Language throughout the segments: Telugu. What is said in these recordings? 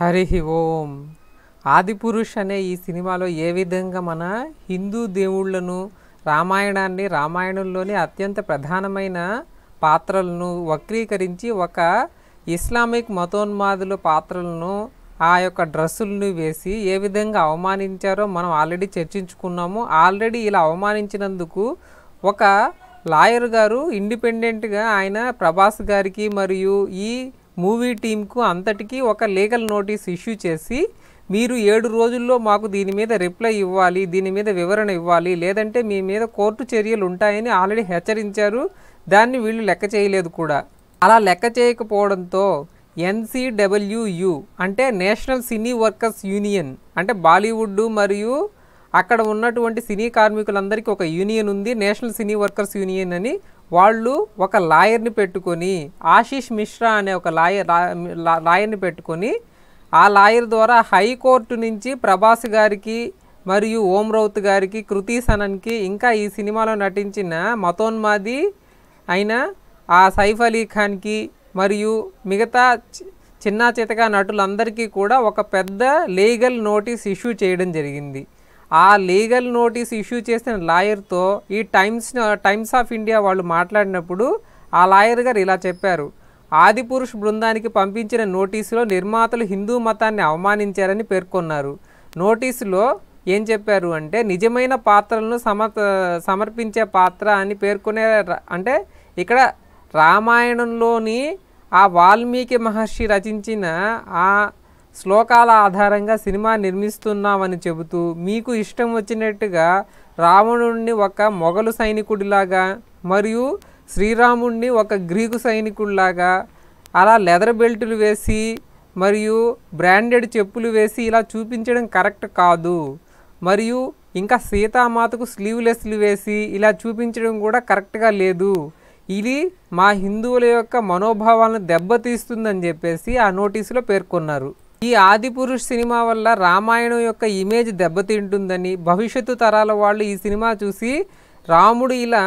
హరి ఓం ఆదిపురుష్ అనే ఈ సినిమాలో ఏ విధంగా మన హిందూ దేవుళ్లను రామాయణాన్ని రామాయణంలోని అత్యంత ప్రధానమైన పాత్రలను వక్రీకరించి ఒక ఇస్లామిక్ మతోన్మాదుల పాత్రలను ఆ యొక్క డ్రెస్సులను వేసి ఏ విధంగా అవమానించారో మనం ఆల్రెడీ చర్చించుకున్నాము ఆల్రెడీ ఇలా అవమానించినందుకు ఒక లాయర్ గారు ఇండిపెండెంట్గా ఆయన ప్రభాస్ గారికి మరియు ఈ మూవీ టీంకు అంతటికీ ఒక లీగల్ నోటీస్ ఇష్యూ చేసి మీరు ఏడు రోజుల్లో మాకు దీని మీద రిప్లై ఇవ్వాలి దీని మీద వివరణ ఇవ్వాలి లేదంటే మీ మీద కోర్టు చర్యలు ఉంటాయని ఆల్రెడీ హెచ్చరించారు దాన్ని వీళ్ళు లెక్క చేయలేదు కూడా అలా లెక్క చేయకపోవడంతో ఎన్సీడబ్ల్యూయు అంటే నేషనల్ సినీ వర్కర్స్ యూనియన్ అంటే బాలీవుడ్ మరియు అక్కడ ఉన్నటువంటి సినీ కార్మికులందరికీ ఒక యూనియన్ ఉంది నేషనల్ సినీ వర్కర్స్ యూనియన్ అని వాళ్ళు ఒక లాయర్ని పెట్టుకొని ఆశీష్ మిశ్రా అనే ఒక లాయర్ లాయర్ని పెట్టుకొని ఆ లాయర్ ద్వారా హైకోర్టు నుంచి ప్రభాస్ గారికి మరియు ఓం రౌత్ గారికి కృతి సనన్కి ఇంకా ఈ సినిమాలో నటించిన మతోన్మాది అయిన ఆ సైఫ్ అలీ ఖాన్కి మరియు మిగతా చిన్న చితక నటులందరికీ కూడా ఒక పెద్ద లీగల్ నోటీస్ ఇష్యూ చేయడం జరిగింది ఆ లీగల్ నోటీస్ ఇష్యూ చేసిన లాయర్తో ఈ టైమ్స్ టైమ్స్ ఆఫ్ ఇండియా వాళ్ళు మాట్లాడినప్పుడు ఆ లాయర్ గారు ఇలా చెప్పారు ఆదిపురుష్ బృందానికి పంపించిన నోటీసులో నిర్మాతలు హిందూ మతాన్ని అవమానించారని పేర్కొన్నారు నోటీసులో ఏం చెప్పారు అంటే నిజమైన పాత్రలను సమ సమర్పించే పాత్ర అని పేర్కొనే అంటే ఇక్కడ రామాయణంలోని ఆ వాల్మీకి మహర్షి రచించిన ఆ శ్లోకాల ఆధారంగా సినిమా నిర్మిస్తున్నామని చెబుతూ మీకు ఇష్టం వచ్చినట్టుగా రావణుడిని ఒక మొఘలు సైనికుడిలాగా మరియు శ్రీరాముణ్ణి ఒక గ్రీకు సైనికుడిలాగా అలా లెదర్ బెల్టులు వేసి మరియు బ్రాండెడ్ చెప్పులు వేసి ఇలా చూపించడం కరెక్ట్ కాదు మరియు ఇంకా సీతామాతకు స్లీవ్లెస్లు వేసి ఇలా చూపించడం కూడా కరెక్ట్గా లేదు ఇది మా హిందువుల యొక్క మనోభావాలను దెబ్బతీస్తుందని చెప్పేసి ఆ నోటీసులో పేర్కొన్నారు ఈ ఆదిపురుష్ సినిమా వల్ల రామాయణం యొక్క ఇమేజ్ దెబ్బతింటుందని భవిష్యత్తు తరాల వాళ్ళు ఈ సినిమా చూసి రాముడు ఇలా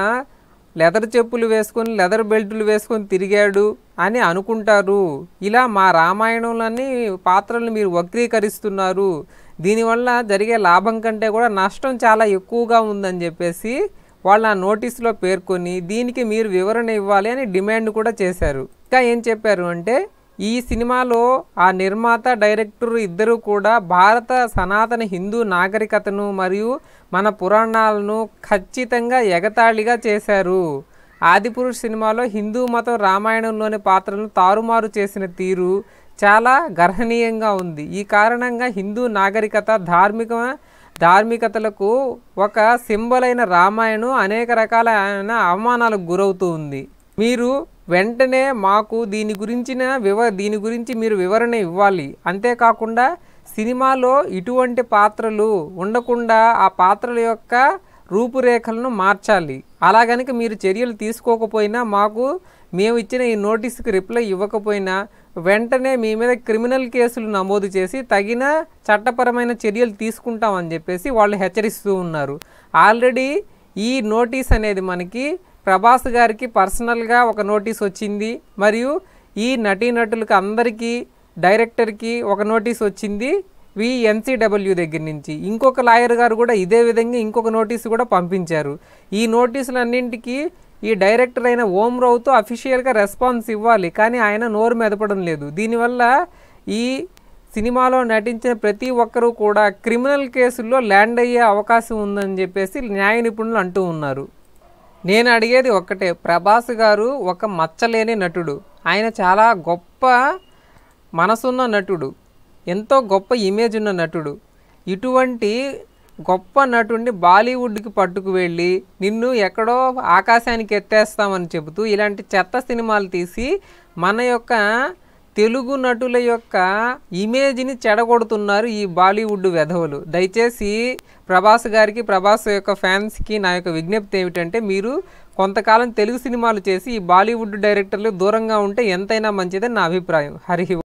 లెదర్ చెప్పులు వేసుకొని లెదర్ బెల్టులు వేసుకొని తిరిగాడు అని అనుకుంటారు ఇలా మా రామాయణంలోని పాత్రలు మీరు వక్రీకరిస్తున్నారు దీనివల్ల జరిగే లాభం కంటే కూడా నష్టం చాలా ఎక్కువగా ఉందని చెప్పేసి వాళ్ళు ఆ నోటీసులో పేర్కొని దీనికి మీరు వివరణ ఇవ్వాలి అని డిమాండ్ కూడా చేశారు ఇంకా ఏం చెప్పారు అంటే ఈ సినిమాలో ఆ నిర్మాత డైరెక్టర్ ఇద్దరు కూడా భారత సనాతన హిందూ నాగరికతను మరియు మన పురాణాలను ఖచ్చితంగా ఎగతాళిగా చేశారు ఆదిపురుష్ సినిమాలో హిందూ మతం రామాయణంలోని పాత్రలను తారుమారు చేసిన తీరు చాలా గర్హనీయంగా ఉంది ఈ కారణంగా హిందూ నాగరికత ధార్మిక ధార్మికతలకు ఒక సింబల్ అయిన రామాయణం అనేక రకాలైన అవమానాలకు గురవుతూ ఉంది మీరు వెంటనే మాకు దీని గురించిన వివ దీని గురించి మీరు వివరణ ఇవ్వాలి అంతేకాకుండా సినిమాలో ఇటువంటి పాత్రలు ఉండకుండా ఆ పాత్రల యొక్క రూపురేఖలను మార్చాలి అలా కనుక మీరు చర్యలు తీసుకోకపోయినా మాకు మేము ఇచ్చిన ఈ నోటీస్కి రిప్లై ఇవ్వకపోయినా వెంటనే మీ మీద క్రిమినల్ కేసులు నమోదు చేసి తగిన చట్టపరమైన చర్యలు తీసుకుంటామని చెప్పేసి వాళ్ళు హెచ్చరిస్తూ ఉన్నారు ఆల్రెడీ ఈ నోటీస్ అనేది మనకి ప్రభాస్ గారికి పర్సనల్గా ఒక నోటీస్ వచ్చింది మరియు ఈ నటీనటులకు అందరికీ డైరెక్టర్కి ఒక నోటీస్ వచ్చింది విఎన్సీడబ్ల్యూ దగ్గర నుంచి ఇంకొక లాయర్ గారు కూడా ఇదే విధంగా ఇంకొక నోటీసు కూడా పంపించారు ఈ నోటీసులన్నింటికీ ఈ డైరెక్టర్ అయిన ఓం రావుతో అఫీషియల్గా రెస్పాన్స్ ఇవ్వాలి కానీ ఆయన నోరు మెదపడం లేదు దీనివల్ల ఈ సినిమాలో నటించిన ప్రతి ఒక్కరూ కూడా క్రిమినల్ కేసుల్లో ల్యాండ్ అయ్యే అవకాశం ఉందని చెప్పేసి న్యాయ నిపుణులు అంటూ ఉన్నారు నేను అడిగేది ఒక్కటే ప్రభాస్ గారు ఒక మచ్చలేని నటుడు ఆయన చాలా గొప్ప మనసున్న నటుడు ఎంతో గొప్ప ఇమేజ్ ఉన్న నటుడు ఇటువంటి గొప్ప నటుడిని బాలీవుడ్కి పట్టుకు వెళ్ళి నిన్ను ఎక్కడో ఆకాశానికి ఎత్తేస్తామని చెబుతూ ఇలాంటి చెత్త సినిమాలు తీసి మన యొక్క తెలుగు నటుల యొక్క ఇమేజ్ని చెడగొడుతున్నారు ఈ బాలీవుడ్ వెధవలు దయచేసి ప్రభాస్ గారికి ప్రభాస్ యొక్క ఫ్యాన్స్కి నా యొక్క విజ్ఞప్తి ఏమిటంటే మీరు కొంతకాలం తెలుగు సినిమాలు చేసి ఈ బాలీవుడ్ డైరెక్టర్లు దూరంగా ఉంటే ఎంతైనా మంచిదని నా అభిప్రాయం హరిహి